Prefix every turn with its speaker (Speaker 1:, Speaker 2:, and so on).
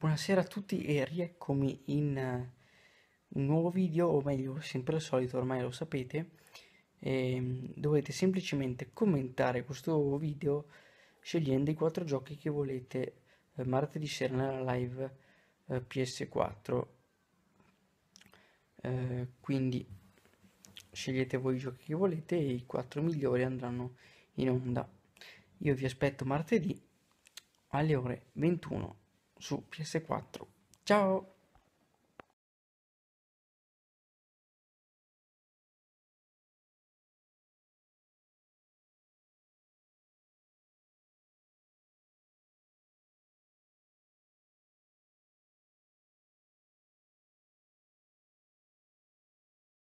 Speaker 1: Buonasera a tutti e rieccomi in eh, un nuovo video, o meglio, sempre al solito, ormai lo sapete. Ehm, dovete semplicemente commentare questo video scegliendo i quattro giochi che volete uh, martedì sera nella live uh, eh, PS4. quindi scegliete voi i giochi che volete e i quattro migliori andranno in onda. Io vi aspetto martedì alle ore 21 su PS4.
Speaker 2: Ciao!